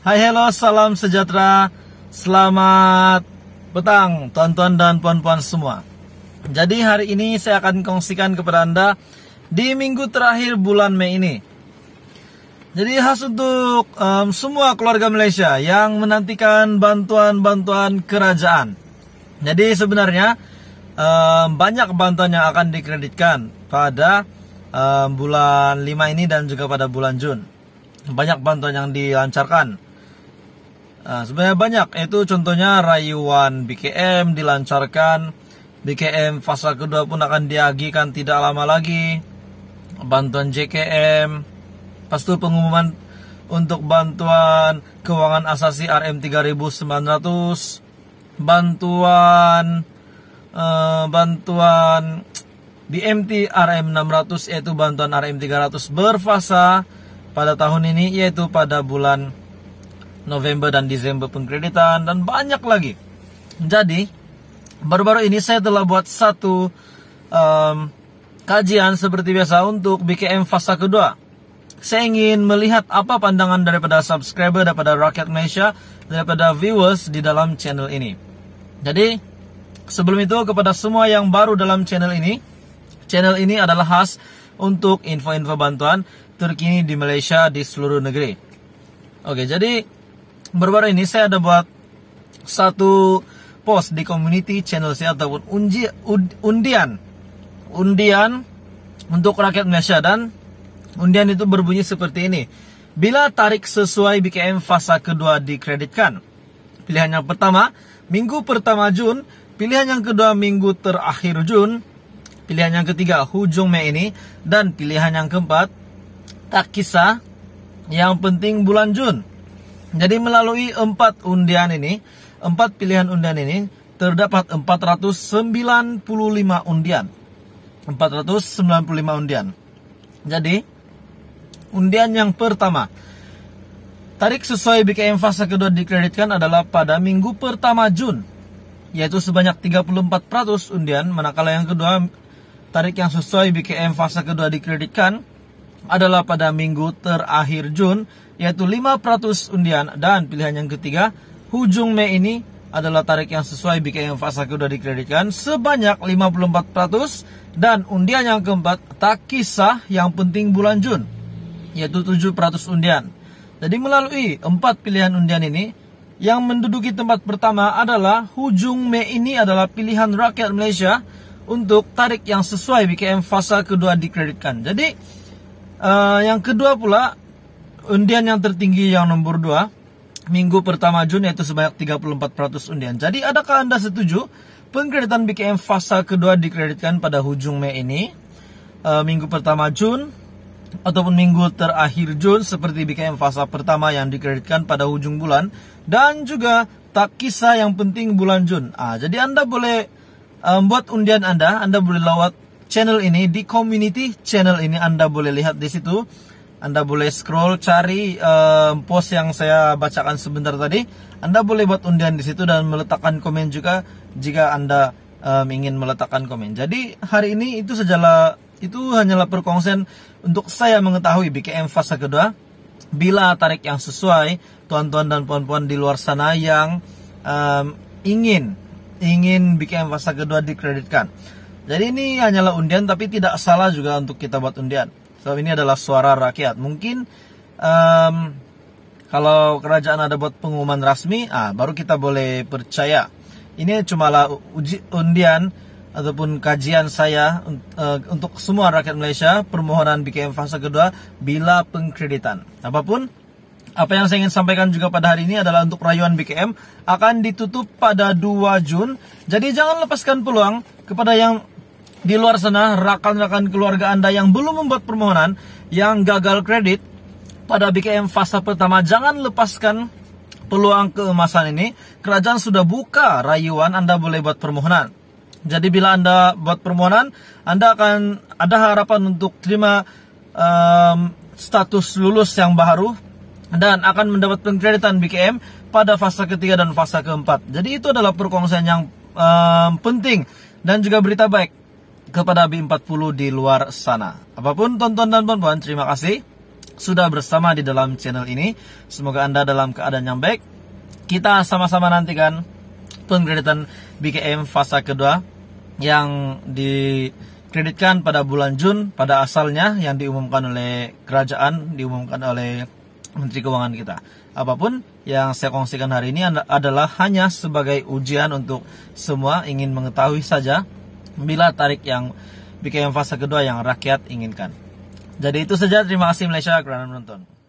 Hai hello salam sejahtera, selamat petang tuan-tuan dan puan-puan semua Jadi hari ini saya akan kongsikan kepada anda di minggu terakhir bulan Mei ini Jadi khas untuk um, semua keluarga Malaysia yang menantikan bantuan-bantuan kerajaan Jadi sebenarnya um, banyak bantuan yang akan dikreditkan pada um, bulan 5 ini dan juga pada bulan Jun banyak bantuan yang dilancarkan Nah, sebenarnya banyak, itu contohnya rayuan BKM dilancarkan, BKM fase kedua pun akan diagikan tidak lama lagi, bantuan JKM, pastu pengumuman untuk bantuan keuangan asasi RM 3900, bantuan uh, bantuan BMT RM 600 yaitu bantuan RM 300 berfasa pada tahun ini yaitu pada bulan November dan Desember pengkreditan dan banyak lagi. Jadi baru-baru ini saya telah buat satu um, kajian seperti biasa untuk BKM fase kedua. Saya ingin melihat apa pandangan daripada subscriber, daripada rakyat Malaysia, daripada viewers di dalam channel ini. Jadi sebelum itu kepada semua yang baru dalam channel ini, channel ini adalah khas untuk info-info bantuan terkini di Malaysia di seluruh negeri. Oke, jadi baru-baru ini saya ada buat satu post di community channel saya ataupun undi, undian undian untuk rakyat Malaysia dan undian itu berbunyi seperti ini bila tarik sesuai BKM fasa kedua dikreditkan pilihan yang pertama minggu pertama Jun pilihan yang kedua minggu terakhir Jun pilihan yang ketiga hujung Mei ini dan pilihan yang keempat tak kisah yang penting bulan Jun jadi melalui empat undian ini, empat pilihan undian ini terdapat 495 undian. 495 undian. Jadi undian yang pertama Tarik sesuai BKM fase kedua dikreditkan adalah pada minggu pertama Jun yaitu sebanyak 34% undian manakala yang kedua tarik yang sesuai BKM fase kedua dikreditkan adalah pada minggu terakhir Jun yaitu 500 undian dan pilihan yang ketiga hujung Mei ini adalah tarik yang sesuai BKM fase sudah dikreditkan sebanyak 54% dan undian yang keempat tak kisah yang penting bulan Jun yaitu 7% undian. Jadi melalui empat pilihan undian ini yang menduduki tempat pertama adalah hujung Mei ini adalah pilihan rakyat Malaysia untuk tarik yang sesuai BKM fase kedua dikreditkan. Jadi Eh, yang kedua pula undian yang tertinggi yang nomor 2 minggu pertama Juni yaitu sebanyak 34% undian. Jadi adakah Anda setuju pengkreditan BKM fasa kedua dikreditkan pada hujung Mei ini? Uh, minggu pertama Jun ataupun minggu terakhir Jun seperti BKM fasa pertama yang dikreditkan pada hujung bulan dan juga tak kisah yang penting bulan Jun. Ah, jadi Anda boleh um, eh, buat undian Anda, Anda boleh lewat channel ini di community channel ini Anda boleh lihat di situ. Anda boleh scroll cari uh, post yang saya bacakan sebentar tadi. Anda boleh buat undian di situ dan meletakkan komen juga jika Anda um, ingin meletakkan komen. Jadi hari ini itu sejala itu hanyalah perkongsian untuk saya mengetahui BKM fase kedua. Bila tarik yang sesuai, tuan-tuan dan puan-puan di luar sana yang um, ingin ingin BKM fase kedua dikreditkan jadi ini hanyalah undian tapi tidak salah juga untuk kita buat undian. so, ini adalah suara rakyat. Mungkin um, kalau kerajaan ada buat pengumuman resmi, ah baru kita boleh percaya. Ini cuma lah uji undian ataupun kajian saya uh, untuk semua rakyat Malaysia permohonan BKM fase kedua bila pengkreditan. Apapun apa yang saya ingin sampaikan juga pada hari ini adalah untuk rayuan BKM akan ditutup pada 2 Jun. Jadi jangan lepaskan peluang kepada yang di luar sana, rekan-rekan keluarga Anda yang belum membuat permohonan, yang gagal kredit, pada BKM fase pertama jangan lepaskan peluang keemasan ini. Kerajaan sudah buka rayuan Anda boleh buat permohonan. Jadi bila Anda buat permohonan, Anda akan ada harapan untuk terima um, status lulus yang baru dan akan mendapat pengkreditan BKM pada fase ketiga dan fase keempat. Jadi itu adalah perkongsian yang um, penting dan juga berita baik kepada B40 di luar sana. Apapun tonton dan perempuan, terima kasih sudah bersama di dalam channel ini. Semoga Anda dalam keadaan yang baik. Kita sama-sama nantikan pengkreditan BKM fase kedua yang dikreditkan pada bulan Jun pada asalnya yang diumumkan oleh kerajaan, diumumkan oleh Menteri Keuangan kita. Apapun yang saya kongsikan hari ini adalah hanya sebagai ujian untuk semua ingin mengetahui saja bila tarik yang BKM fase kedua yang rakyat inginkan. Jadi itu saja, terima kasih Malaysia kerana menonton.